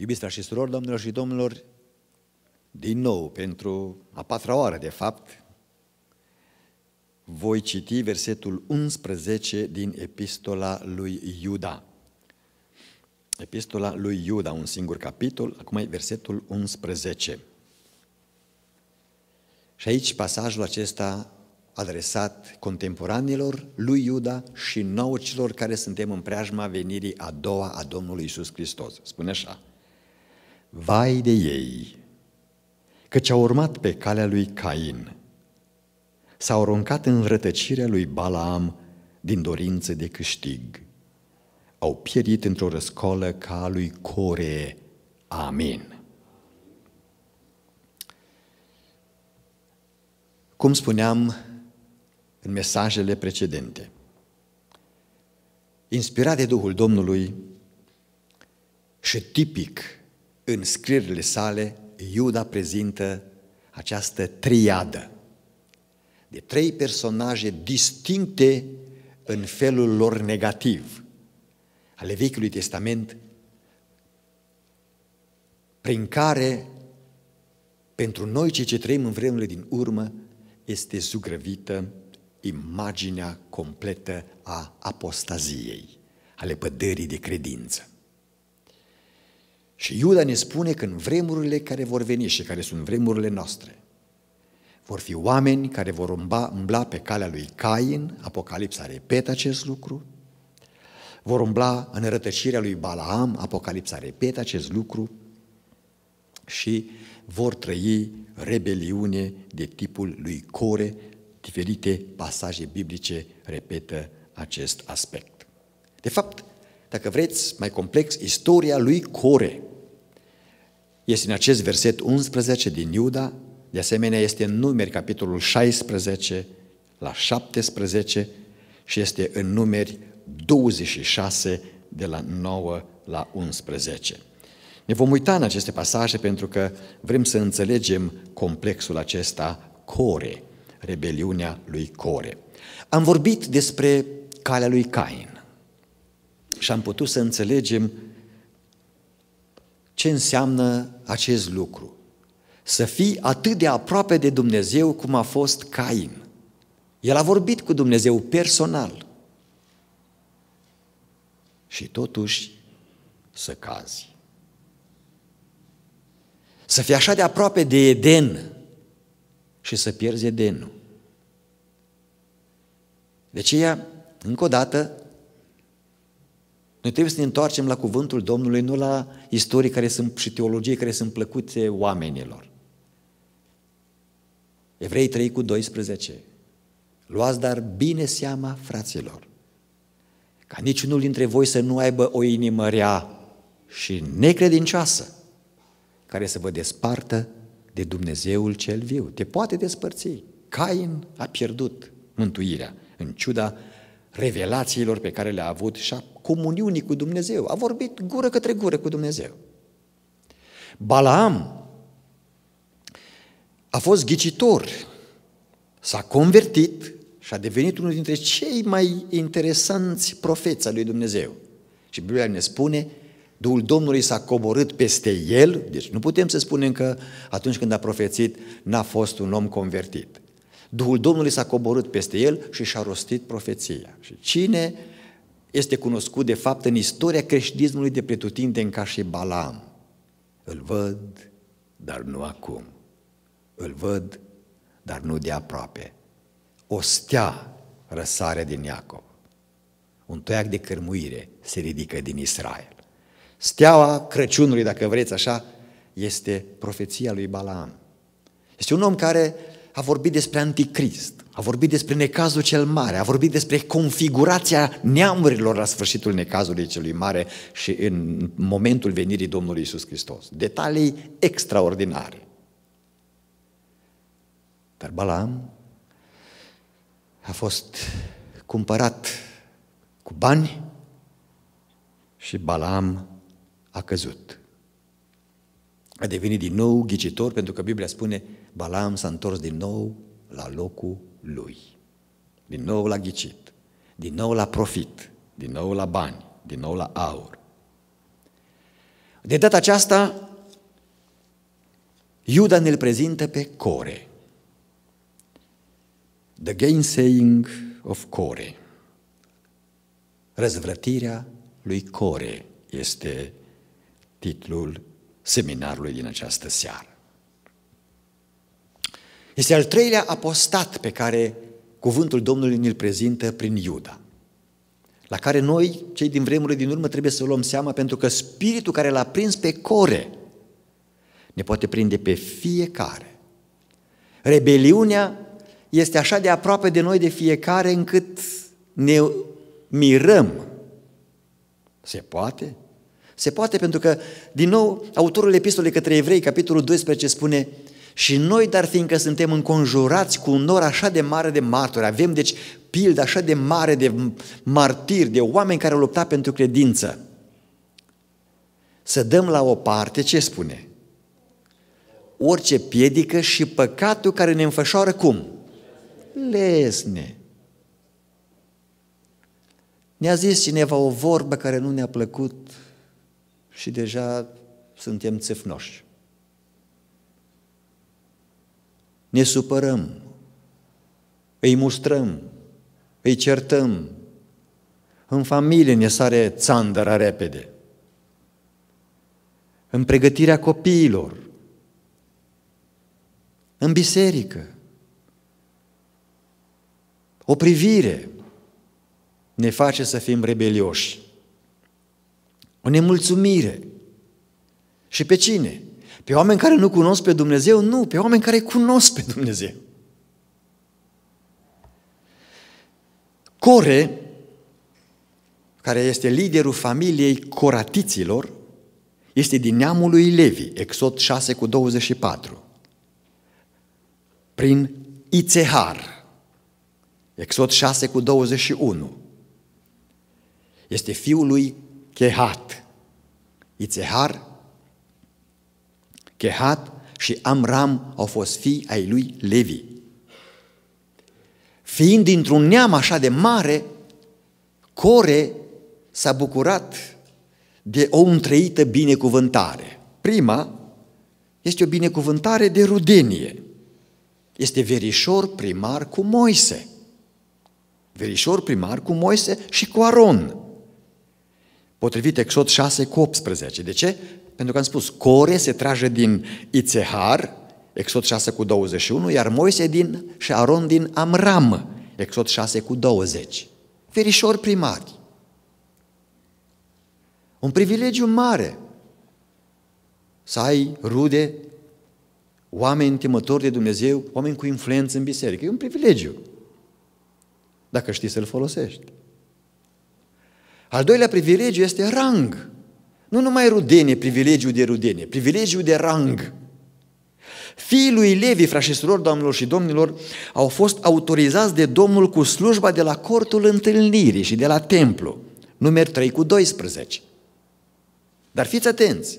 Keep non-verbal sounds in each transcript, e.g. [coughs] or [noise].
Iubiți frate și surori, domnilor și domnilor, din nou, pentru a patra oară, de fapt, voi citi versetul 11 din epistola lui Iuda. Epistola lui Iuda, un singur capitol, acum e versetul 11. Și aici pasajul acesta adresat contemporanilor lui Iuda și nouă celor care suntem în preajma venirii a doua a Domnului Isus Hristos. Spune așa, Vai de ei, căci au urmat pe calea lui Cain, s-au aruncat în rătăcirea lui Balaam din dorință de câștig, au pierit într-o răscolă ca a lui Core. Amin. Cum spuneam în mesajele precedente, inspirat de Duhul Domnului și tipic în scrierile sale, Iuda prezintă această triadă de trei personaje distincte în felul lor negativ ale Vechiului Testament, prin care pentru noi cei ce trăim în vremurile din urmă este zugrăvită imaginea completă a apostaziei, ale pădării de credință. Și Iuda ne spune că în vremurile care vor veni și care sunt vremurile noastre, vor fi oameni care vor umbla, umbla pe calea lui Cain, Apocalipsa repetă acest lucru, vor umbla în rătăcirea lui Balaam, Apocalipsa repetă acest lucru și vor trăi rebeliune de tipul lui Core, diferite pasaje biblice repetă acest aspect. De fapt, dacă vreți, mai complex, istoria lui Core. Este în acest verset 11 din Iuda, de asemenea este în numeri capitolul 16 la 17 și este în numeri 26 de la 9 la 11. Ne vom uita în aceste pasaje pentru că vrem să înțelegem complexul acesta Core, rebeliunea lui Core. Am vorbit despre calea lui Cain și am putut să înțelegem ce înseamnă acest lucru. Să fii atât de aproape de Dumnezeu cum a fost Cain. El a vorbit cu Dumnezeu personal. Și totuși să cazi. Să fii așa de aproape de Eden și să pierzi Edenul. De aceea, încă o dată, noi trebuie să ne întoarcem la cuvântul Domnului, nu la istorii care sunt și teologie care sunt plăcute oamenilor. Evrei 3 cu 12. Luați dar bine seama, fraților, ca niciunul dintre voi să nu aibă o inimă rea și necredincioasă, care să vă despartă de Dumnezeul cel viu. Te poate despărți. Cain a pierdut mântuirea în ciuda revelațiilor pe care le-a avut și a comuniunii cu Dumnezeu. A vorbit gură către gură cu Dumnezeu. Balaam a fost ghicitor, s-a convertit și a devenit unul dintre cei mai interesanți profeți al lui Dumnezeu. Și Biblia ne spune, Duhul Domnului s-a coborât peste el, deci nu putem să spunem că atunci când a profețit n-a fost un om convertit. Duhul Domnului s-a coborât peste el și și-a rostit profeția. Și cine este cunoscut de fapt în istoria creștinismului de pretutindeni ca și Balam. Îl văd, dar nu acum. Îl văd, dar nu de aproape. O stea răsare din Iacob. Un toiac de cărmuire se ridică din Israel. Steaua Crăciunului, dacă vreți așa, este profeția lui Balaam. Este un om care a vorbit despre anticrist, a vorbit despre necazul cel mare, a vorbit despre configurația neamurilor la sfârșitul necazului celui mare și în momentul venirii Domnului Isus Hristos. Detalii extraordinare. Dar Balaam a fost cumpărat cu bani și Balaam a căzut. A devenit din nou ghicitor pentru că Biblia spune Balaam s-a întors din nou la locul lui. Din nou la ghicit, din nou la profit, din nou la bani, din nou la aur. De data aceasta, Iuda ne-l prezintă pe Core. The gainsaying of Core. Răzvrătirea lui Core este titlul seminarului din această seară. Este al treilea apostat pe care cuvântul Domnului ne-l prezintă prin Iuda, la care noi, cei din vremurile din urmă, trebuie să luăm seama pentru că spiritul care l-a prins pe core ne poate prinde pe fiecare. Rebeliunea este așa de aproape de noi de fiecare încât ne mirăm. Se poate? Se poate pentru că, din nou, autorul epistolei către evrei, capitolul 12, spune – și noi, dar fiindcă suntem înconjurați cu un nor așa de mare de martori, avem deci pildă așa de mare de martiri, de oameni care au luptat pentru credință, să dăm la o parte ce spune? Orice piedică și păcatul care ne înfășoară cum? Lesne. Ne-a zis cineva o vorbă care nu ne-a plăcut și deja suntem țâfnoși. ne supărăm, îi mustrăm, îi certăm, în familie ne sare țandăra repede, în pregătirea copiilor, în biserică, o privire ne face să fim rebelioși, o nemulțumire. Și pe cine? Pe oameni care nu cunosc pe Dumnezeu? Nu, pe oameni care cunosc pe Dumnezeu. Core, care este liderul familiei coratiților, este din neamul lui Levi, Exod 6 cu 24, prin Ițehar, Exod 6 cu 21. Este fiul lui Chehat. Ițehar Chehat și Amram au fost fii ai lui Levi. Fiind dintr-un neam așa de mare, Core s-a bucurat de o întreită binecuvântare. Prima este o binecuvântare de rudenie. Este verișor primar cu Moise. Verișor primar cu Moise și cu Aron. Potrivit Exod 6 cu 18. De ce? Pentru că am spus, Core se trage din Itzehar, Exod 6 cu 21, iar Moise din și Aron din Amram, Exod 6 cu 20. Verișor primari. Un privilegiu mare să ai rude, oameni temători de Dumnezeu, oameni cu influență în biserică. E un privilegiu. Dacă știi să-l folosești. Al doilea privilegiu este rang. Nu numai rudenie, privilegiu de rudenie, privilegiu de rang. Fiii lui Levi, frașesurilor, doamnelor și domnilor, au fost autorizați de Domnul cu slujba de la cortul întâlnirii și de la templu. Numer 3 cu 12. Dar fiți atenți!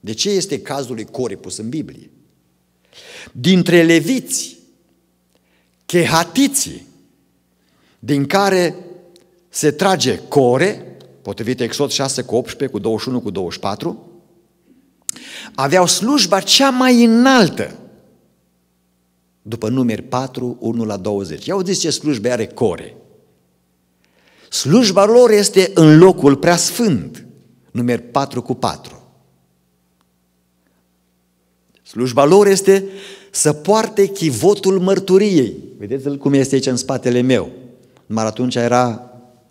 De ce este cazul lui Core pus în Biblie? Dintre leviți, chehatiții, din care se trage Core, potrivit Exod 6 cu 18, cu 21, cu 24, aveau slujba cea mai înaltă, după numeri 4, 1 la 20. Ia auziți ce slujbe are core. Slujba lor este în locul sfânt, numeri 4 cu 4. Slujba lor este să poarte chivotul mărturiei. Vedeți-l cum este aici în spatele meu. Numai atunci era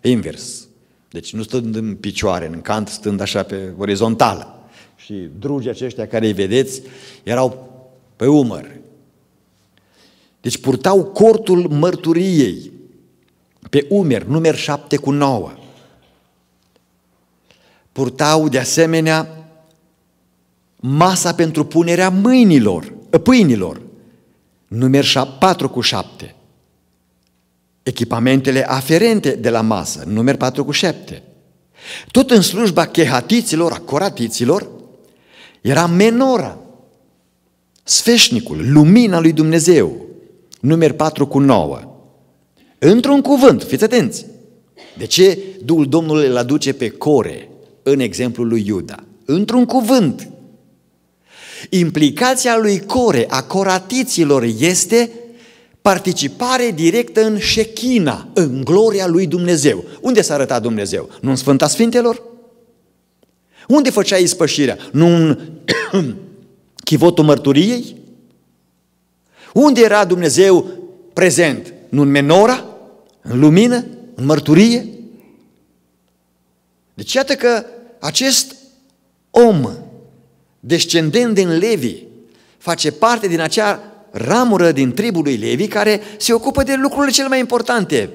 invers. Deci nu stând în picioare, în cant, stând așa pe orizontală. Și drugii aceștia care îi vedeți erau pe umăr. Deci purtau cortul mărturiei pe umeri, număr șapte cu nouă. Purtau de asemenea masa pentru punerea mâinilor, pâinilor, numer 4 cu 7 echipamentele aferente de la masă, număr 4 cu 7. Tot în slujba chehatiților, a coratiților, era menora, sfeșnicul, lumina lui Dumnezeu, număr 4 cu 9. Într-un cuvânt, fiți atenți, de ce Duhul Domnului îl aduce pe core în exemplul lui Iuda? Într-un cuvânt, implicația lui core, a coratiților, este participare directă în șechina, în gloria lui Dumnezeu. Unde s-a arătat Dumnezeu? Nu în Sfânta Sfintelor? Unde făcea ispășirea? Nu în [clears throat] chivotul mărturiei? Unde era Dumnezeu prezent? Nu în menora? În lumină? În mărturie? Deci iată că acest om, descendent din Levi, face parte din acea ramură din tribul lui Levi care se ocupă de lucrurile cele mai importante.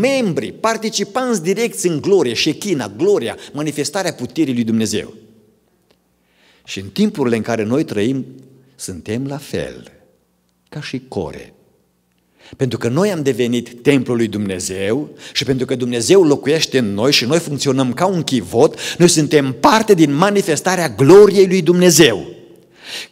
Membri, participanți direcți în glorie, șechina, gloria, manifestarea puterii lui Dumnezeu. Și în timpurile în care noi trăim, suntem la fel, ca și core. Pentru că noi am devenit templul lui Dumnezeu și pentru că Dumnezeu locuiește în noi și noi funcționăm ca un chivot, noi suntem parte din manifestarea gloriei lui Dumnezeu.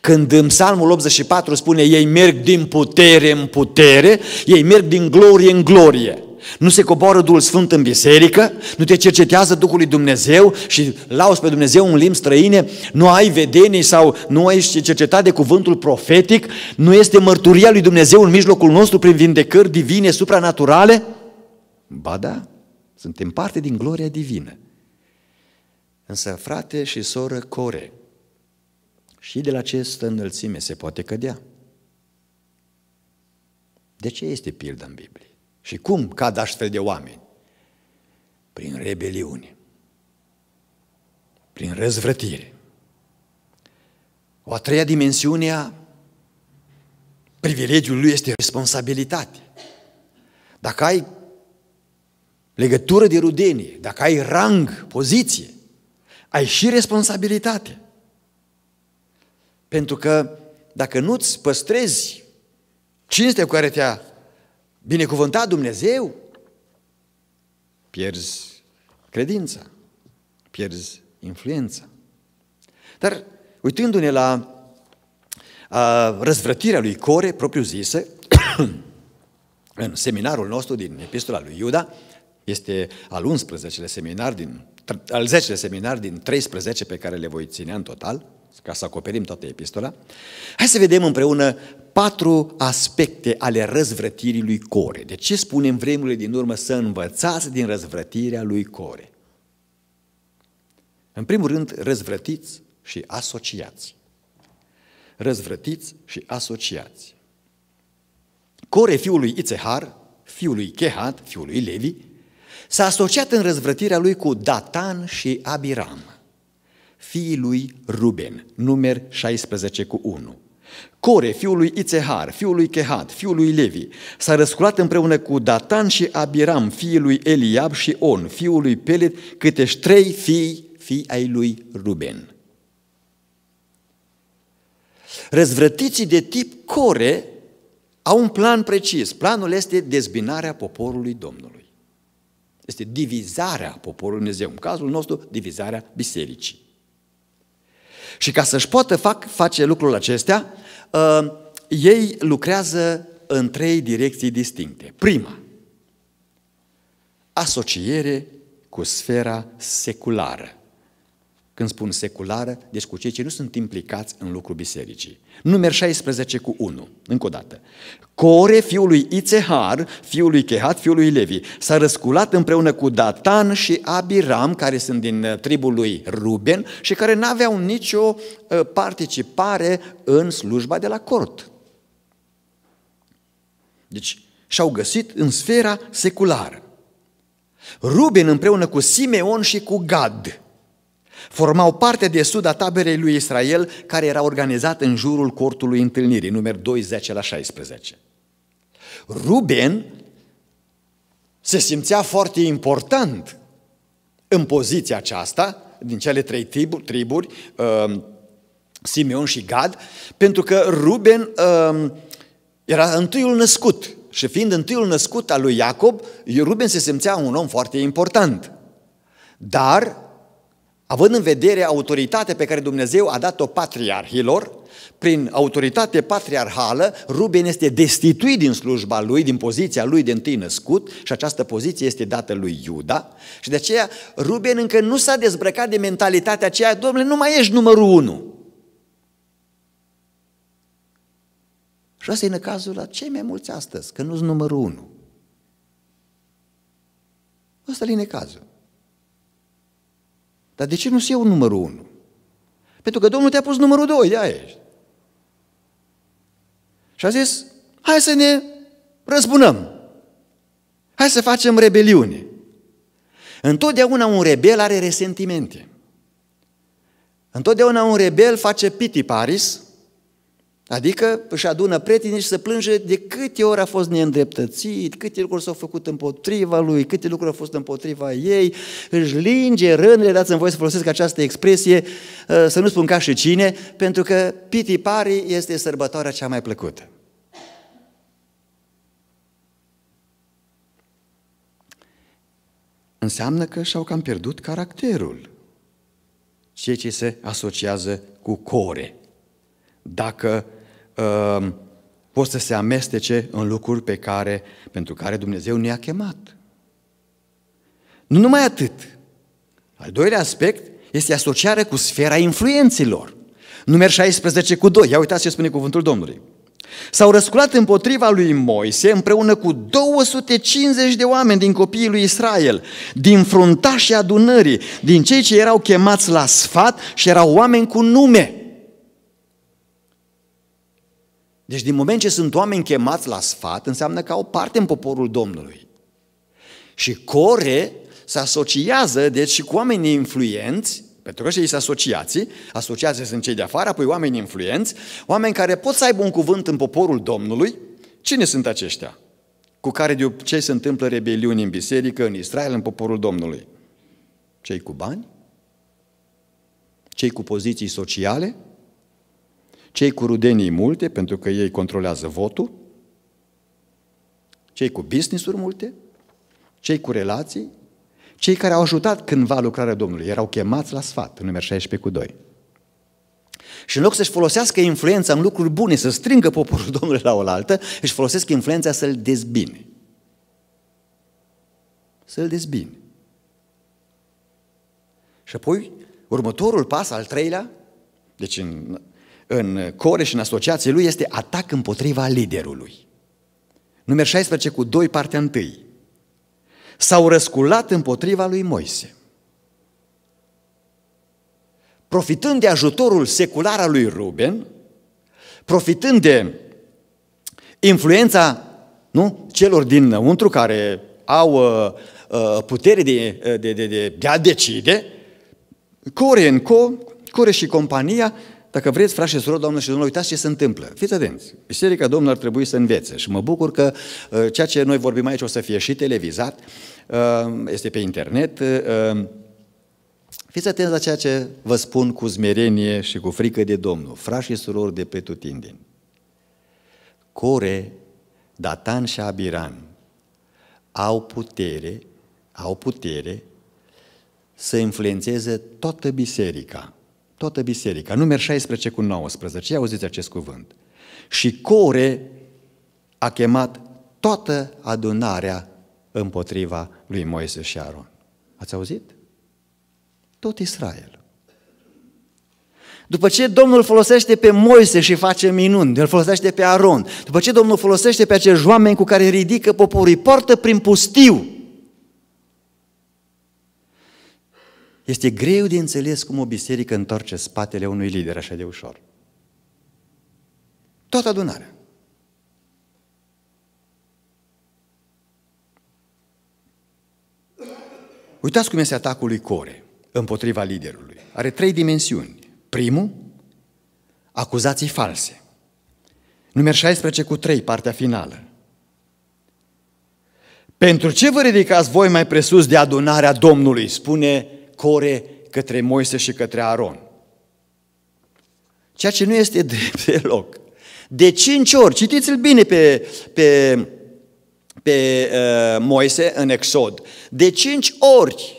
Când în Psalmul 84 spune ei merg din putere în putere, ei merg din glorie în glorie. Nu se coboară Duhul Sfânt în biserică, nu te cercetează Duhul lui Dumnezeu și lauzi pe Dumnezeu în limbi străine, nu ai vedenii sau nu ești cercetat de cuvântul profetic, nu este mărturia lui Dumnezeu în mijlocul nostru prin vindecări divine, supranaturale? Ba da, suntem parte din gloria divină. Însă, frate și soră, corect și de la această înălțime se poate cădea. De ce este pildă în Biblie? Și cum cad astfel de oameni? Prin rebeliune, prin răzvrătire. O a treia dimensiune a privilegiului lui este responsabilitate. Dacă ai legătură de rudenie, dacă ai rang, poziție, ai și responsabilitate. Pentru că dacă nu-ți păstrezi cinstea cu care te-a binecuvântat Dumnezeu, pierzi credința, pierzi influența. Dar uitându-ne la a, răzvrătirea lui Core, propriu zisă, [coughs] în seminarul nostru din Epistola lui Iuda, este al 11-lea seminar din, al 10-lea seminar din 13 pe care le voi ține în total, ca să acoperim toată epistola, hai să vedem împreună patru aspecte ale răzvrătirii lui Core. De ce spunem vremurile din urmă să învățați din răzvrătirea lui Core? În primul rând, răzvrătiți și asociați. Răzvrătiți și asociați. Core, fiul lui Itzehar, fiul lui Kehat, fiul lui Levi, s-a asociat în răzvrătirea lui cu Datan și Abiram fiii lui Ruben, numer 16 cu 1. Core, fiul lui Itzehar, fiul lui Kehat, fiul lui Levi, s-a răsculat împreună cu Datan și Abiram, fiul lui Eliab și On, fiul lui Pelet, câte trei fii, fii ai lui Ruben. Răzvrătiții de tip core au un plan precis. Planul este dezbinarea poporului Domnului. Este divizarea poporului Dumnezeu. În cazul nostru, divizarea bisericii. Și ca să-și poată fac, face lucrul acestea, uh, ei lucrează în trei direcții distincte. Prima, asociere cu sfera seculară. Când spun seculară, deci cu cei ce nu sunt implicați în lucrul bisericii. Număr 16 cu 1, încă o dată. Core, fiul lui Ițehar, fiul lui Chehat, fiul lui Levi, s-a răsculat împreună cu Datan și Abiram, care sunt din uh, tribul lui Ruben și care n-aveau nicio uh, participare în slujba de la cort. Deci și-au găsit în sfera seculară. Ruben împreună cu Simeon și cu Gad – Formau parte de sud a taberei lui Israel, care era organizat în jurul cortului întâlnirii, număr 20 la 16. Ruben se simțea foarte important în poziția aceasta, din cele trei triburi, triburi uh, Simeon și Gad, pentru că Ruben uh, era întâiul născut și fiind întâiul născut al lui Iacob, Ruben se simțea un om foarte important. Dar având în vedere autoritatea pe care Dumnezeu a dat-o patriarhilor, prin autoritate patriarhală, Ruben este destituit din slujba lui, din poziția lui de întâi născut și această poziție este dată lui Iuda și de aceea Ruben încă nu s-a dezbrăcat de mentalitatea aceea, domnule, nu mai ești numărul unu. Și asta e în cazul la cei mai mulți astăzi, că nu-s numărul unu. Asta e în cazul. Dar de ce nu sunt eu numărul unu? Pentru că Domnul te-a pus numărul doi, de aia ești. Și a zis, hai să ne răzbunăm. Hai să facem rebeliune. Întotdeauna un rebel are resentimente. Întotdeauna un rebel face piti paris Adică își adună prietenii și se plânge de câte ori a fost neîndreptățit, câte lucruri s-au făcut împotriva lui, câte lucruri au fost împotriva ei, își linge rănile, dați-mi voie să folosesc această expresie, uh, să nu spun ca și cine, pentru că Piti Pari este sărbătoarea cea mai plăcută. Înseamnă că și-au cam pierdut caracterul, ceea ce se asociază cu core, dacă uh, pot să se amestece în lucruri pe care, pentru care Dumnezeu ne-a chemat. Nu numai atât. Al doilea aspect este asociarea cu sfera influenților. Numeri 16 cu 2. Ia uitați ce spune cuvântul Domnului. S-au răsculat împotriva lui Moise împreună cu 250 de oameni din copiii lui Israel, din fruntașii adunării, din cei ce erau chemați la sfat și erau oameni cu nume. Deci din moment ce sunt oameni chemați la sfat, înseamnă că au parte în poporul Domnului. Și core se asociază, deci, și cu oamenii influenți, pentru că și ei sunt asociații, asociații sunt cei de afară, apoi oameni influenți, oameni care pot să aibă un cuvânt în poporul Domnului. Cine sunt aceștia? Cu care de ce se întâmplă rebeliuni în biserică, în Israel, în poporul Domnului? Cei cu bani? Cei cu poziții sociale? Cei cu rudenii multe, pentru că ei controlează votul, cei cu business-uri multe, cei cu relații, cei care au ajutat cândva lucrarea Domnului, erau chemați la sfat, în numărul 16 cu 2. Și în loc să-și folosească influența în lucruri bune, să strângă poporul [laughs] Domnului la oaltă, își folosesc influența să-l dezbine. Să-l dezbine. Și apoi, următorul pas, al treilea, deci în în core și în asociații lui este atac împotriva liderului. Număr 16 cu 2, partea 1. S-au răsculat împotriva lui Moise. Profitând de ajutorul secular al lui Ruben, profitând de influența nu? celor dinăuntru care au uh, uh, putere de, uh, de, de, de, de a decide, Core în co, Core și compania dacă vreți, frați și surori, doamne și domnule, uitați ce se întâmplă. Fiți atenți. Biserica Domnului ar trebui să învețe și mă bucur că uh, ceea ce noi vorbim aici o să fie și televizat, uh, este pe internet. Uh, fiți atenți la ceea ce vă spun cu zmerenie și cu frică de Domnul, frați și surori de pe tutindin. Core, Datan și Abiran au putere, au putere să influențeze toată biserica toată biserica. Numer 16 cu 19, ia auziți acest cuvânt. Și Core a chemat toată adunarea împotriva lui Moise și Aron. Ați auzit? Tot Israel. După ce Domnul folosește pe Moise și face minuni, îl folosește pe Aron, după ce Domnul folosește pe acești oameni cu care ridică poporul, îi poartă prin pustiu, Este greu de înțeles cum o biserică întoarce spatele unui lider așa de ușor. Toată adunarea. Uitați cum este atacul lui Core împotriva liderului. Are trei dimensiuni. Primul, acuzații false. Număr 16 cu 3, partea finală. Pentru ce vă ridicați voi mai presus de adunarea Domnului? Spune core către Moise și către Aron. Ceea ce nu este [laughs] drept deloc. De cinci ori, citiți-l bine pe, pe, pe uh, Moise în Exod, de cinci ori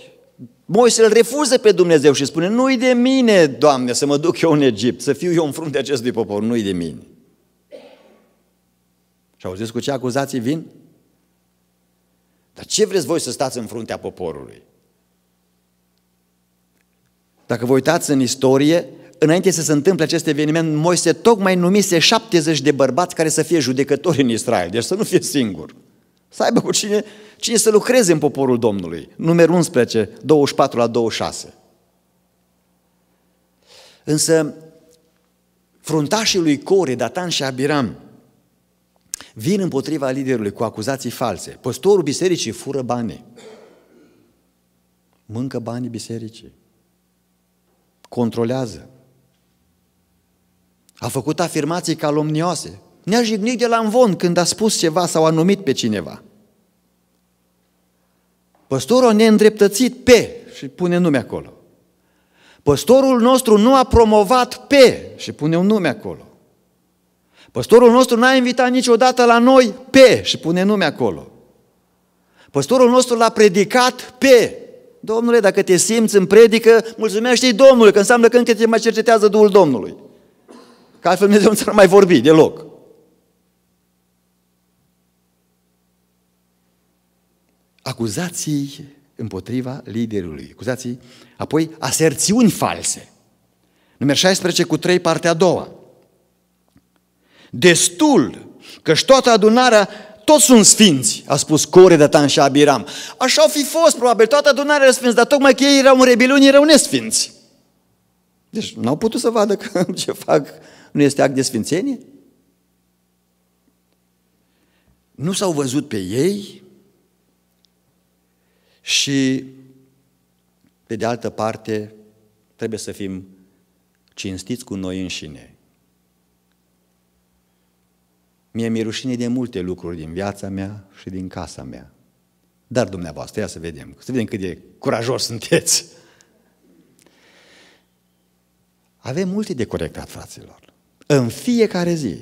Moise îl refuză pe Dumnezeu și spune, nu-i de mine, Doamne, să mă duc eu în Egipt, să fiu eu în frunte acestui popor, nu-i de mine. Și auziți cu ce acuzații vin? Dar ce vreți voi să stați în fruntea poporului? Dacă vă uitați în istorie, înainte să se întâmple acest eveniment, Moise tocmai numise 70 de bărbați care să fie judecători în Israel, deci să nu fie singur. Să aibă cu cine, cine să lucreze în poporul Domnului. Numărul 11, 24 la 26. Însă, fruntașii lui Core, Datan și Abiram, vin împotriva liderului cu acuzații false. Păstorul bisericii fură banii. Mâncă banii bisericii controlează. A făcut afirmații calomnioase. Ne-a jignit de la învon când a spus ceva sau a numit pe cineva. Păstorul ne-a îndreptățit pe și pune nume acolo. Păstorul nostru nu a promovat pe și pune un nume acolo. Păstorul nostru n-a invitat niciodată la noi pe și pune nume acolo. Păstorul nostru l-a predicat pe Domnule, dacă te simți în predică, mulțumește-i Domnului, că înseamnă că încă te mai cercetează Duhul Domnului. Că altfel Dumnezeu nu ți-ar mai vorbi deloc. Acuzații împotriva liderului. Acuzații, apoi aserțiuni false. Număr 16 cu 3, partea a doua. Destul că și toată adunarea toți sunt sfinți, a spus Core, Datan și Abiram. Așa au fi fost, probabil, toată adunarea sfinți, dar tocmai că ei erau rebeliuni, erau nesfinți. Deci nu au putut să vadă că [laughs] ce fac nu este act de sfințenie? Nu s-au văzut pe ei și, pe de altă parte, trebuie să fim cinstiți cu noi înșine. Mie mi-e rușine de multe lucruri din viața mea și din casa mea. Dar dumneavoastră, ia să vedem, să vedem cât de curajos sunteți. Avem multe de corectat, fraților. În fiecare zi.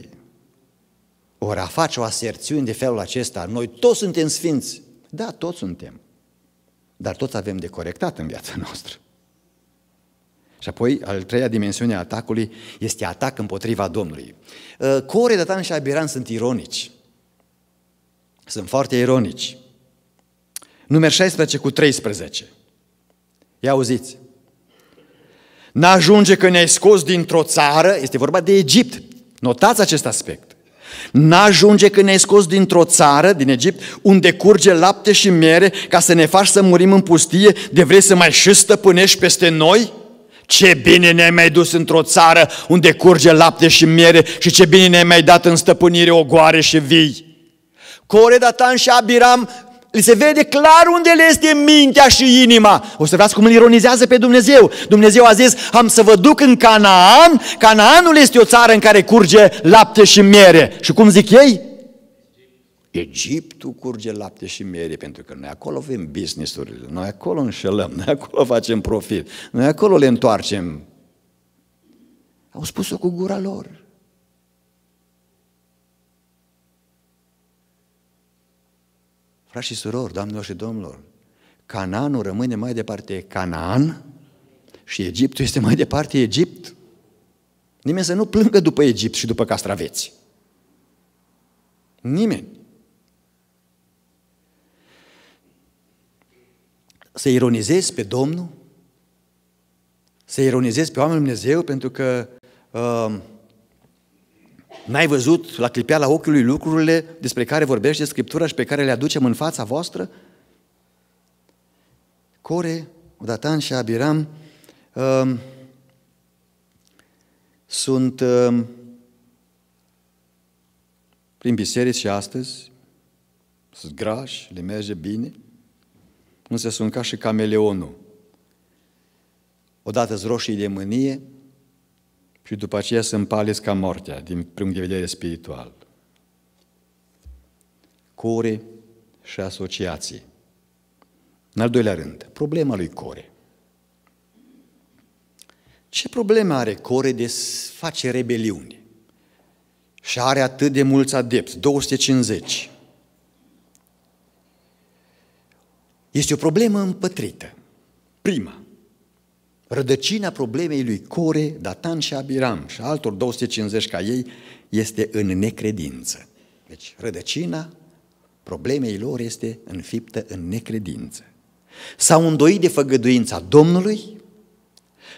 Ori a face o aserțiune de felul acesta, noi toți suntem sfinți. Da, toți suntem. Dar toți avem de corectat în viața [laughs] noastră. Și apoi, al treia dimensiune a atacului este atac împotriva Domnului. Ă, Core, Datan și Abiran sunt ironici. Sunt foarte ironici. Numer 16 cu 13. Ia auziți. N-ajunge că ne-ai scos dintr-o țară, este vorba de Egipt. Notați acest aspect. N-ajunge că ne-ai scos dintr-o țară, din Egipt, unde curge lapte și miere, ca să ne faci să murim în pustie, de vrei să mai și stăpânești peste noi? Ce bine ne-ai mai dus într-o țară unde curge lapte și miere și ce bine ne-ai mai dat în stăpânire ogoare și vii. Core, Datan și Abiram li se vede clar unde le este mintea și inima. O să vedeți cum îl ironizează pe Dumnezeu. Dumnezeu a zis, am să vă duc în Canaan. Canaanul este o țară în care curge lapte și miere. Și cum zic ei? Egiptul curge lapte și miere, pentru că noi acolo avem business-urile, noi acolo înșelăm, noi acolo facem profit, noi acolo le întoarcem. Au spus-o cu gura lor. Frați și surori, doamnelor și domnilor, Canaanul rămâne mai departe Canaan și Egiptul este mai departe Egipt. Nimeni să nu plângă după Egipt și după castraveți. Nimeni. să ironizezi pe Domnul, să ironizezi pe oamenii Dumnezeu pentru că uh, n-ai văzut la clipeala ochiului lucrurile despre care vorbește Scriptura și pe care le aducem în fața voastră? Core, Odatan și Abiram uh, sunt uh, prin biserici și astăzi, sunt grași, le merge bine – nu se sunt ca și cameleonul. Odată sunt roșii de mânie și după aceea se împalesc ca moartea din punct de vedere spiritual. Core și asociații. În al doilea rând, problema lui Core. Ce probleme are Core de face rebeliuni? Și are atât de mulți adepți, 250. Este o problemă împătrită. Prima. Rădăcina problemei lui Core, Datan și Abiram și altor 250 ca ei este în necredință. Deci rădăcina problemei lor este înfiptă în necredință. S-au îndoit de făgăduința Domnului,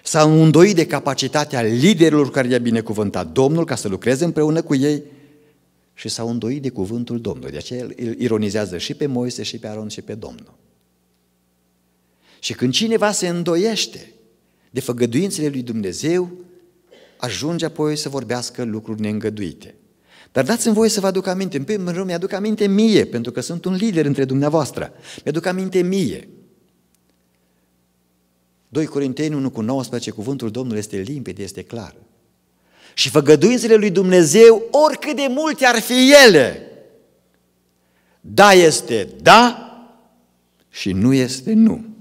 s-au îndoit de capacitatea liderilor care i-a binecuvântat Domnul ca să lucreze împreună cu ei și s-au îndoit de cuvântul Domnului. De aceea îl ironizează și pe Moise, și pe Aron, și pe Domnul. Și când cineva se îndoiește de făgăduințele lui Dumnezeu, ajunge apoi să vorbească lucruri neîngăduite. Dar dați-mi voie să vă aduc aminte. În primul rând, mi-aduc aminte mie, pentru că sunt un lider între dumneavoastră. Mi-aduc aminte mie. 2 Corinteni 1 cu 19, cuvântul Domnului este limpede, este clar. Și făgăduințele lui Dumnezeu, oricât de multe ar fi ele, da este da și nu este nu.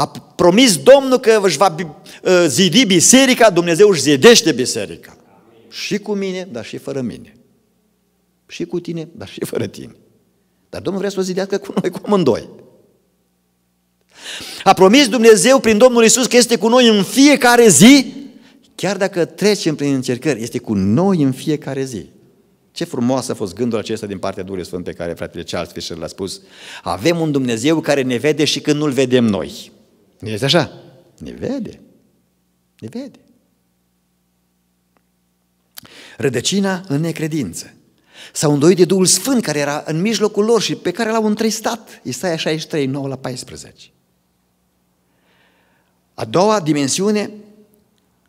A promis Domnul că își va ă, zidi biserica, Dumnezeu își zidește biserica. Și cu mine, dar și fără mine. Și cu tine, dar și fără tine. Dar Domnul vrea să o zidească cu noi, cu amândoi. A promis Dumnezeu prin Domnul Isus că este cu noi în fiecare zi, chiar dacă trecem prin încercări, este cu noi în fiecare zi. Ce frumos a fost gândul acesta din partea Duhului Sfânt pe care fratele Charles Fisher l-a spus. Avem un Dumnezeu care ne vede și când nu-L vedem noi. Nu este așa? Ne vede. Ne vede. Rădăcina în necredință. S-au îndoit de Duhul Sfânt care era în mijlocul lor și pe care l-au întristat. Isaia 63, 9 la 14. A doua dimensiune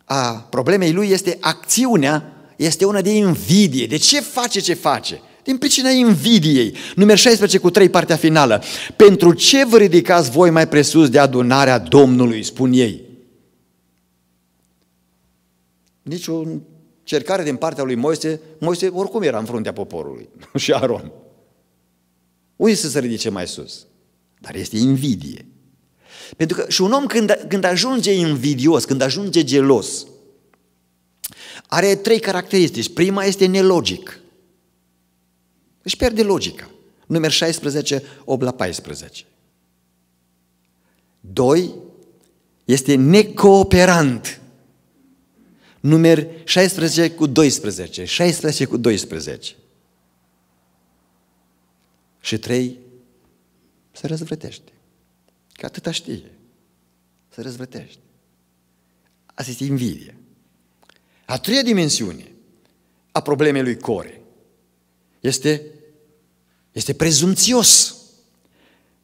a problemei lui este acțiunea, este una de invidie. De ce face ce face? Din pricina invidiei. Numeri 16 cu 3, partea finală. Pentru ce vă ridicați voi mai presus de adunarea Domnului, spun ei. Nici o cercare din partea lui Moise, Moise oricum era în fruntea poporului [laughs] și Aron. Uite să se ridice mai sus? Dar este invidie. Pentru că și un om când, când ajunge invidios, când ajunge gelos, are trei caracteristici. Prima este nelogic. Își pierde logica. Numeri 16, 8 la 14. 2. Este necooperant. Numeri 16 cu 12. 16 cu 12. Și 3. Se răzvrătește. Că atâta știe. Se răzvrătește. Asta este invidie. A treia dimensiune a problemei lui Core este este prezumțios.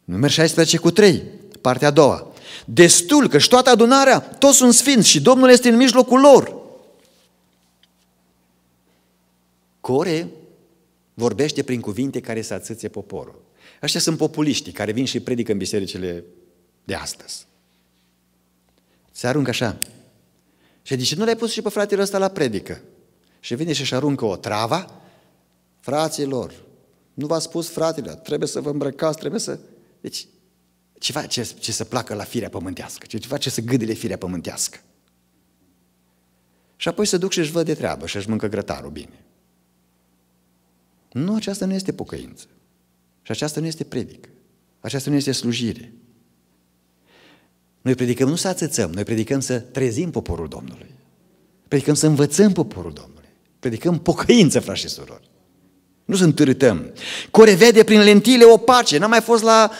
Număr 16 cu 3, partea a doua. Destul, că și toată adunarea, toți sunt sfinți și Domnul este în mijlocul lor. Core vorbește prin cuvinte care să atâțe poporul. Așa sunt populiștii care vin și predică în bisericile de astăzi. Se aruncă așa. Și zice, nu l-ai pus și pe fratele ăsta la predică? Și vine și-și aruncă o travă? Fraților, nu v-a spus, fratele, trebuie să vă îmbrăcați, trebuie să... Deci, ceva ce, ce să placă la firea pământească, ceva ce să gâdele firea pământească. Și apoi se duc și își văd de treabă și își mâncă grătarul bine. Nu, aceasta nu este pocăință. Și aceasta nu este predică. Aceasta nu este slujire. Noi predicăm nu să ațățăm, noi predicăm să trezim poporul Domnului. Predicăm să învățăm poporul Domnului. Predicăm pocăință, frați și surori. Nu să întârâtăm. Core vede prin lentile opace. N-am mai fost la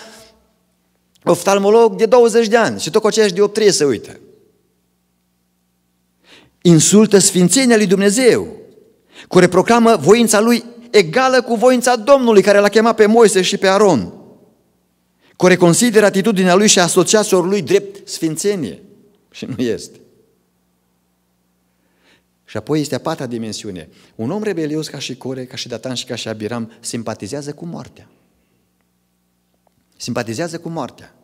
oftalmolog de 20 de ani și tot cu aceeași dioptrie se uită. Insultă sfințenia lui Dumnezeu, Core proclamă voința lui egală cu voința Domnului care l-a chemat pe Moise și pe Aron, Core consideră atitudinea lui și asociațiilor lui drept sfințenie. Și nu este. Și apoi este a patra dimensiune. Un om rebelios ca și Core, ca și Datan și ca și Abiram simpatizează cu moartea. Simpatizează cu moartea.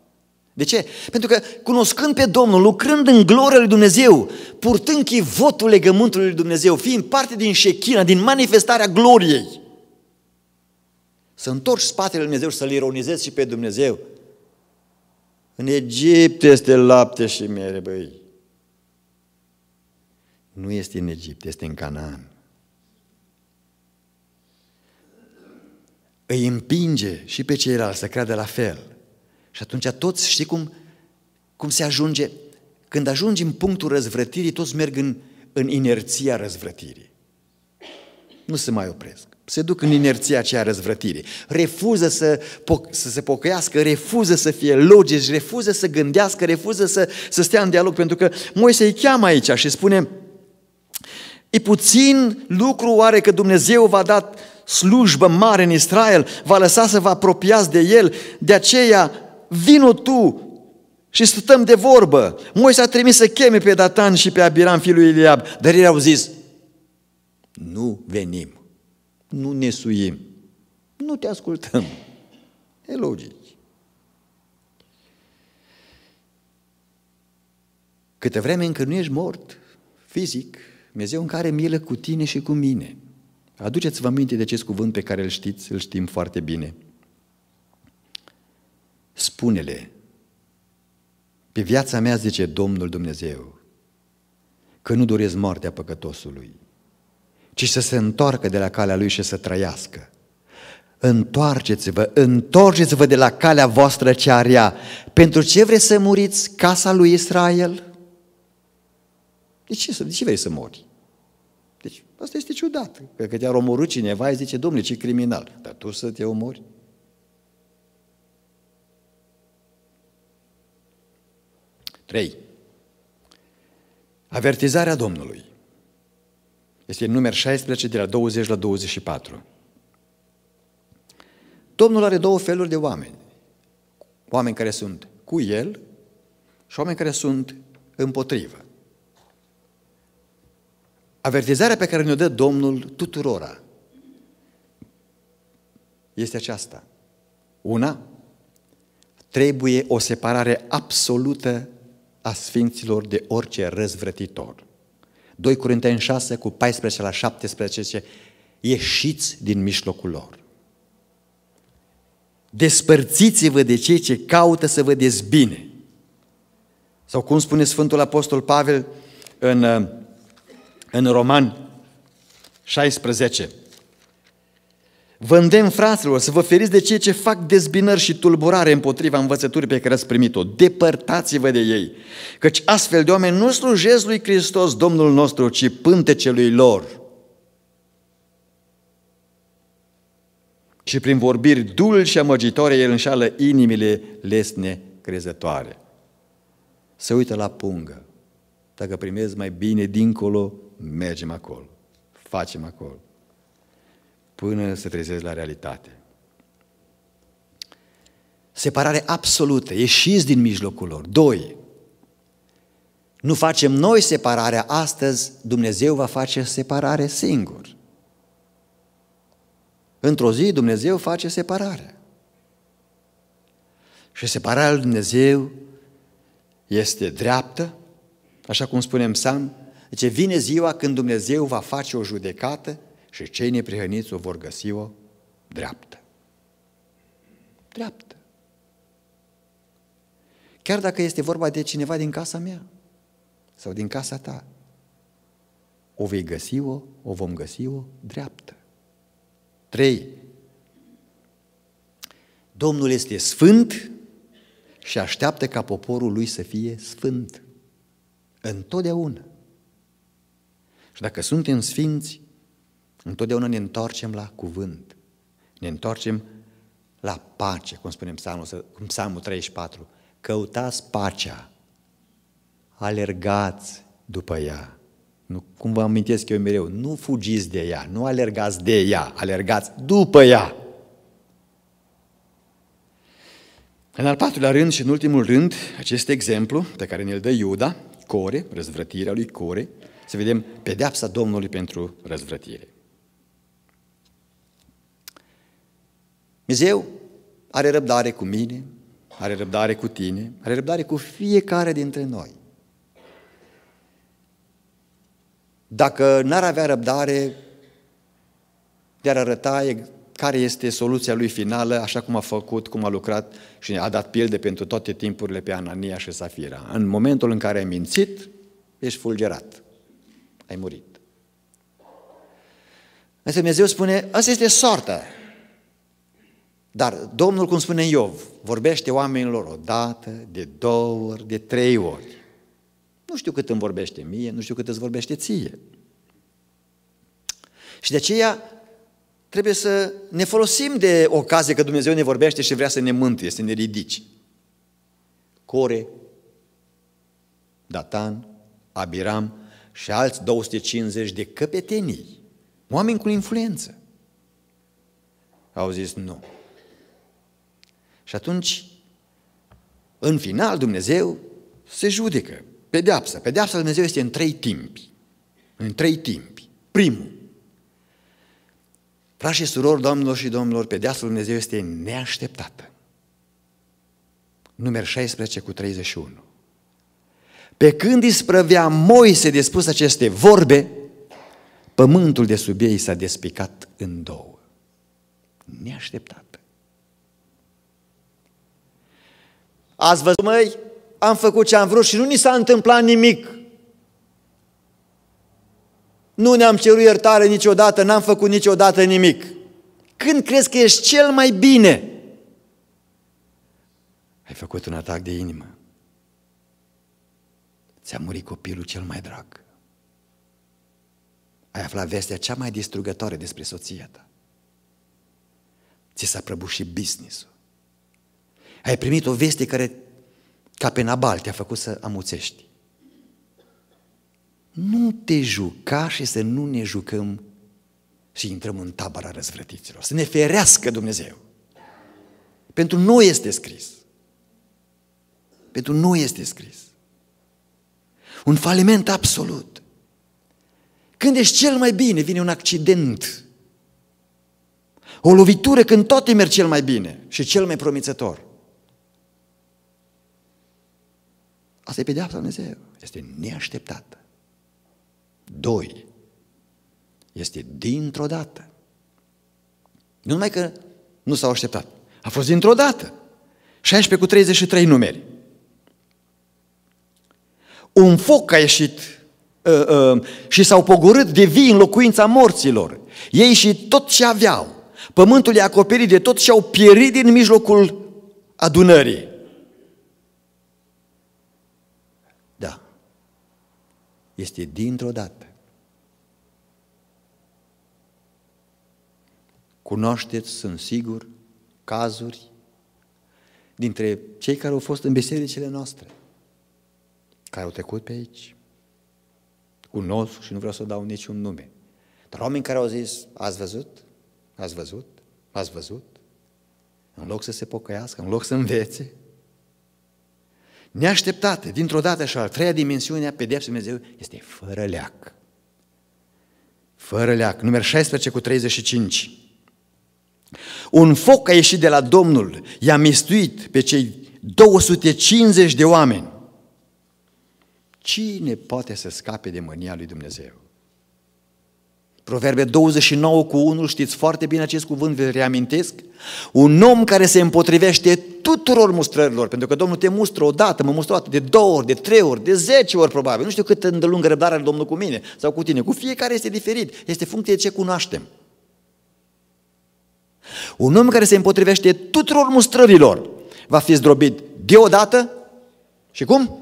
De ce? Pentru că cunoscând pe Domnul, lucrând în gloria lui Dumnezeu, purtând chivotul legământului lui Dumnezeu, fiind parte din șechina, din manifestarea gloriei, să întorci spatele lui Dumnezeu și să-L ironizezi și pe Dumnezeu. În Egipt este lapte și mere, băi nu este în Egipt, este în Canaan. Îi împinge și pe ceilalți să creadă la fel. Și atunci toți, știi cum, cum se ajunge? Când ajungi în punctul răzvrătirii, toți merg în, în inerția răzvrătirii. Nu se mai opresc. Se duc în inerția aceea răzvrătirii. Refuză să, să se pocăiască, refuză să fie logici, refuză să gândească, refuză să, să stea în dialog, pentru că Moise îi cheamă aici și spune, E puțin lucru oare că Dumnezeu v-a dat slujbă mare în Israel, va lăsa să vă apropiați de El, de aceea vino tu și stăm de vorbă. Moise a trimis să cheme pe Datan și pe Abiram, fiul lui Eliab, dar ei au zis, nu venim, nu ne suim, nu te ascultăm. E logic. Câte vreme încă nu ești mort, fizic, Dumnezeu în care milă cu tine și cu mine. Aduceți-vă minte de acest cuvânt pe care îl știți, îl știm foarte bine. Spune-le, pe viața mea, zice Domnul Dumnezeu, că nu doresc moartea păcătosului, ci să se întoarcă de la calea lui și să trăiască. Întoarceți-vă, întorceți-vă de la calea voastră cea ea. Pentru ce vreți să muriți casa lui Israel? De ce, de ce vrei să mori? Deci, asta este ciudat. Că, că te-ar omorât cineva, îi zice, domnule, ce criminal. Dar tu să te omori? Trei. Avertizarea Domnului. Este număr 16 de la 20 la 24. Domnul are două feluri de oameni. Oameni care sunt cu el și oameni care sunt împotrivă. Avertizarea pe care ne-o dă Domnul tuturora este aceasta. Una, trebuie o separare absolută a sfinților de orice răzvrătitor. 2 Corinteni 6 cu 14 la 17 ieșiți din mijlocul lor. Despărțiți-vă de cei ce caută să vă dezbine. Sau cum spune Sfântul Apostol Pavel în uh, în Roman 16. Vă îndemn, fraților, să vă feriți de cei ce fac dezbinări și tulburare împotriva învățăturii pe care ați primit-o. Depărtați-vă de ei, căci astfel de oameni nu slujesc lui Hristos, Domnul nostru, ci pântecelui lor. Și prin vorbiri dulci și amăgitoare, el înșală inimile lesne crezătoare. Să uită la pungă. Dacă primezi mai bine dincolo mergem acolo, facem acolo, până se trezesc la realitate. Separare absolută, ieșiți din mijlocul lor. Doi, nu facem noi separarea astăzi, Dumnezeu va face separare singur. Într-o zi Dumnezeu face separare. Și separarea lui Dumnezeu este dreaptă, așa cum spunem în psalm, deci vine ziua când Dumnezeu va face o judecată și cei neprihăniți o vor găsi-o dreaptă. Dreaptă. Chiar dacă este vorba de cineva din casa mea sau din casa ta, o vei găsi-o, o vom găsi-o dreaptă. 3. Domnul este sfânt și așteaptă ca poporul lui să fie sfânt. Întotdeauna. Și dacă suntem sfinți, întotdeauna ne întoarcem la cuvânt. Ne întoarcem la pace, cum spunem psalmul, psalmul 34. Căutați pacea, alergați după ea. Nu, cum vă amintesc eu mereu, nu fugiți de ea, nu alergați de ea, alergați după ea. În al patrulea rând și în ultimul rând, acest exemplu pe care ne-l dă Iuda, Core, răzvrătirea lui Core, să vedem pedeapsa Domnului pentru răzvrătire. Dumnezeu are răbdare cu mine, are răbdare cu tine, are răbdare cu fiecare dintre noi. Dacă n-ar avea răbdare, de-ar arăta care este soluția lui finală, așa cum a făcut, cum a lucrat și a dat pilde pentru toate timpurile pe Anania și Safira. În momentul în care ai mințit, ești fulgerat ai murit. Însă Dumnezeu spune, asta este soarta. Dar Domnul, cum spune Iov, vorbește oamenilor o dată, de două ori, de trei ori. Nu știu cât îmi vorbește mie, nu știu cât îți vorbește ție. Și de aceea trebuie să ne folosim de ocazie că Dumnezeu ne vorbește și vrea să ne mântuie, să ne ridici. Core, Datan, Abiram, și alți 250 de căpetenii, oameni cu influență. Au zis nu. Și atunci, în final, Dumnezeu se judecă. Pedeapsa. Pedeapsa Dumnezeu este în trei timpi. În trei timpi. Primul. Frați și surori, domnilor și domnilor, pedeapsa Dumnezeu este neașteptată. Număr 16 cu 31. Pe când isprăvea Moise de spus aceste vorbe, pământul de sub ei s-a despicat în două. Neașteptat. Ați văzut, măi, am făcut ce am vrut și nu ni s-a întâmplat nimic. Nu ne-am cerut iertare niciodată, n-am făcut niciodată nimic. Când crezi că ești cel mai bine? Ai făcut un atac de inimă ți-a murit copilul cel mai drag. Ai aflat vestea cea mai distrugătoare despre soția ta. Ți s-a prăbușit business-ul. Ai primit o veste care, ca pe nabal, te-a făcut să amuțești. Nu te juca și să nu ne jucăm și intrăm în tabăra răzvrătiților. Să ne ferească Dumnezeu. Pentru noi este scris. Pentru noi este scris. Un faliment absolut. Când ești cel mai bine, vine un accident. O lovitură când toate merg cel mai bine și cel mai promițător. Asta e pedeapsa Dumnezeu. Este neașteptată. Doi. Este dintr-o dată. Nu numai că nu s-au așteptat. A fost dintr-o dată. 16 cu 33 numeri un foc a ieșit uh, uh, și s-au pogorât de vii în locuința morților. Ei și tot ce aveau. Pământul i-a acoperit de tot și au pierit din mijlocul adunării. Da. Este dintr-o dată. Cunoașteți, sunt sigur, cazuri dintre cei care au fost în bisericile noastre – care au trecut pe aici. Cunosc și nu vreau să dau niciun nume. Dar oameni care au zis, ați văzut? Ați văzut? Ați văzut? În loc să se pocăiască, în loc să învețe, neașteptate, dintr-o dată și al treia dimensiune a pedepsei Dumnezeu este fără leac. Fără leac. Număr 16 cu 35. Un foc a ieșit de la Domnul, i-a mistuit pe cei 250 de oameni. Cine poate să scape de mânia lui Dumnezeu? Proverbe 29 cu 1, știți foarte bine acest cuvânt, vă reamintesc? Un om care se împotrivește tuturor mustrărilor, pentru că Domnul te mustră odată, mă mustră odată, de două ori, de trei ori, de zece ori probabil, nu știu cât îndelungă răbdarea lui Domnul cu mine sau cu tine, cu fiecare este diferit, este funcție de ce cunoaștem. Un om care se împotrivește tuturor mustrărilor va fi zdrobit deodată și cum?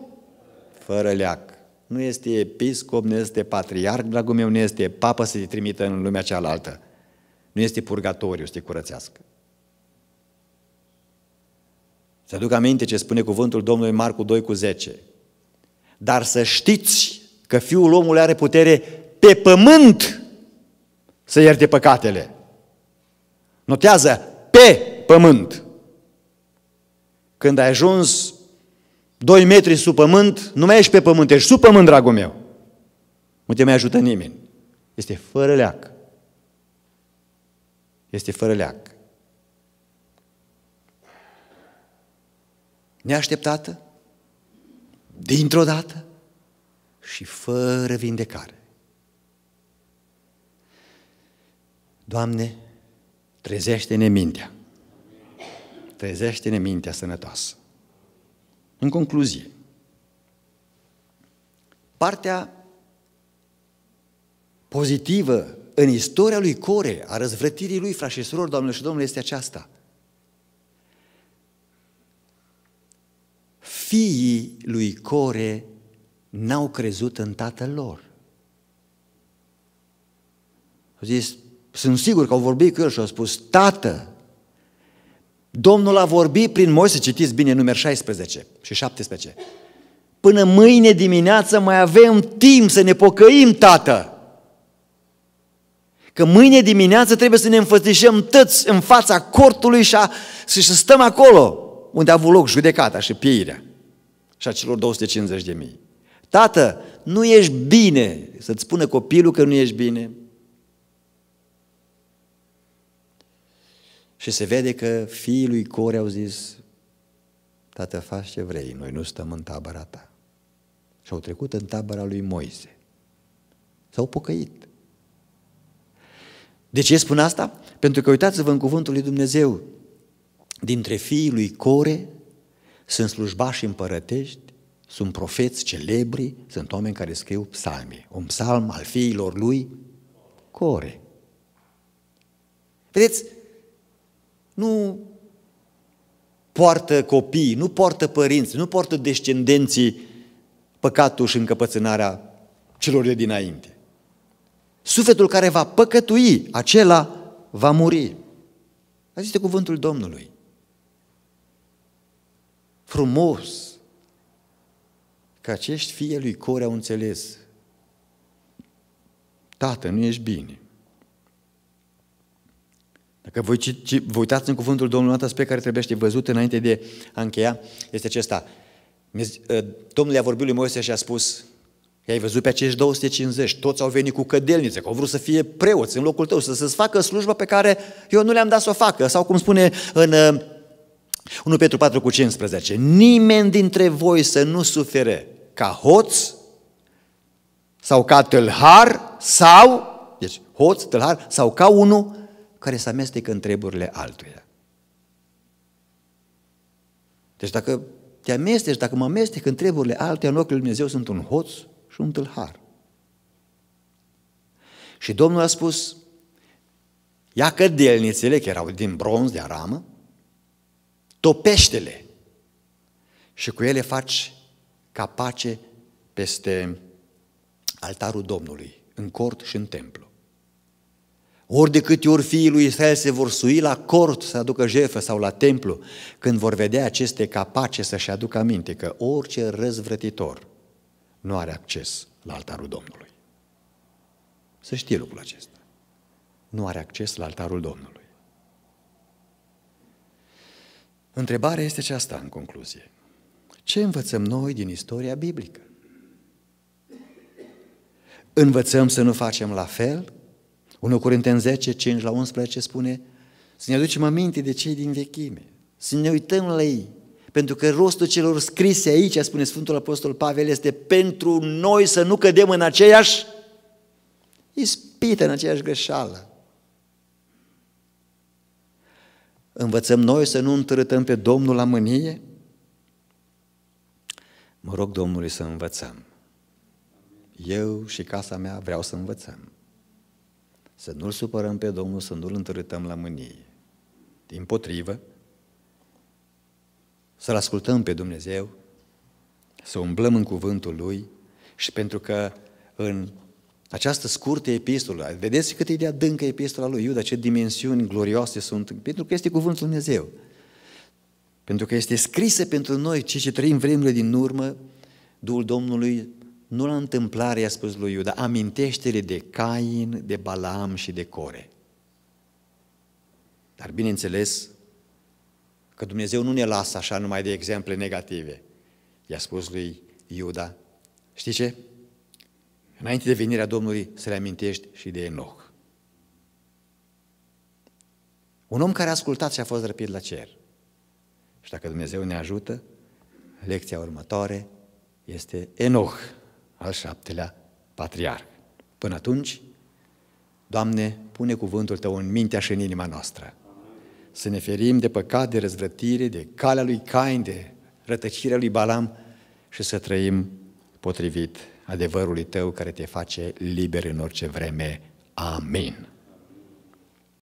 fără leac. Nu este episcop, nu este patriarh, dragul meu, nu este papă să te trimită în lumea cealaltă. Nu este purgatoriu să te curățească. Să aduc aminte ce spune cuvântul Domnului Marcu 2 cu 10. Dar să știți că Fiul omului are putere pe pământ să ierte păcatele. Notează, pe pământ. Când ai ajuns 2 metri sub pământ, nu mai ești pe pământ, ești sub pământ, dragul meu. Nu te mai ajută nimeni. Este fără leac. Este fără leac. Neașteptată, dintr-o dată și fără vindecare. Doamne, trezește-ne mintea. Trezește-ne mintea sănătoasă. În concluzie, partea pozitivă în istoria lui Core, a răzvrătirii lui, frașesorilor, și doamnelor și domnule, este aceasta. Fiii lui Core n-au crezut în tatăl lor. Au zis, sunt sigur că au vorbit cu el și au spus, tată, Domnul a vorbit prin Moise, citiți bine, număr 16 și 17. Până mâine dimineață mai avem timp să ne pocăim, Tată. Că mâine dimineață trebuie să ne înfățișăm toți în fața cortului și, a, și să stăm acolo unde a avut loc judecata și pieirea și a celor 250 de mii. Tată, nu ești bine să-ți spună copilul că nu ești bine, Și se vede că fiii lui Core au zis, tată, faci ce vrei, noi nu stăm în tabăra ta. Și au trecut în tabăra lui Moise. S-au pocăit. De ce spun asta? Pentru că uitați-vă în cuvântul lui Dumnezeu. Dintre fiii lui Core sunt slujbași împărătești, sunt profeți celebri, sunt oameni care scriu psalmi. Un psalm al fiilor lui Core. Vedeți, nu poartă copii, nu poartă părinți, nu poartă descendenții păcatul și încăpățânarea celor de dinainte. Sufletul care va păcătui, acela va muri. Asta este cuvântul Domnului. Frumos că acești fii lui Core au înțeles. Tată, nu ești bine. Dacă voi, ci, vă uitați în cuvântul Domnului, un pe care trebuie să văzut înainte de a încheia este acesta. Ă, Domnul i-a vorbit lui Moise și a spus, I-ai văzut pe acești 250, toți au venit cu cădelnițe, că au vrut să fie preoți în locul tău, să, se facă slujba pe care eu nu le-am dat să o facă. Sau cum spune în 1 ă, Petru 4 cu 15, nimeni dintre voi să nu sufere ca hoț sau ca tâlhar sau, deci hoț, tâlhar sau ca unul care se amestecă în treburile altuia. Deci dacă te amesteci, dacă mă amestec în treburile altuia, în ochii lui Dumnezeu sunt un hoț și un tâlhar. Și Domnul a spus, ia cădelnițele, care erau din bronz, de aramă, topește-le și cu ele faci capace peste altarul Domnului, în cort și în templu. Ori de câte ori fiii lui Israel se vor sui la cort să aducă jefă sau la templu, când vor vedea aceste capace să-și aducă aminte că orice răzvrătitor nu are acces la altarul Domnului. Să știe lucrul acesta. Nu are acces la altarul Domnului. Întrebarea este aceasta în concluzie. Ce învățăm noi din istoria biblică? Învățăm să nu facem la fel 1 Corinteni 10, 5 la 11 spune să ne aducem aminte de cei din vechime, să ne uităm la ei, pentru că rostul celor scrise aici, spune Sfântul Apostol Pavel, este pentru noi să nu cădem în aceeași ispită, în aceeași greșeală. Învățăm noi să nu întărâtăm pe Domnul la mânie? Mă rog Domnului să învățăm. Eu și casa mea vreau să învățăm. Să nu-L supărăm pe Domnul, să nu-L întărâtăm la mânie. Din potrivă, să-L ascultăm pe Dumnezeu, să umblăm în cuvântul Lui și pentru că în această scurtă epistolă, vedeți cât e de adâncă epistola lui Iuda, ce dimensiuni glorioase sunt, pentru că este cuvântul Dumnezeu. Pentru că este scrisă pentru noi, cei ce trăim vremurile din urmă, Duhul Domnului nu la întâmplare i-a spus lui Iuda, amintește-le de Cain, de Balaam și de Core. Dar bineînțeles că Dumnezeu nu ne lasă așa numai de exemple negative. I-a spus lui Iuda, știi ce? Înainte de venirea Domnului să le amintești și de Enoch. Un om care a ascultat și a fost răpit la cer. Și dacă Dumnezeu ne ajută, lecția următoare este Enoch al șaptelea patriarh. Până atunci, Doamne, pune cuvântul Tău în mintea și în inima noastră. Să ne ferim de păcat, de răzvrătire, de calea lui Cain, de rătăcirea lui Balam și să trăim potrivit adevărului Tău care te face liber în orice vreme. Amin.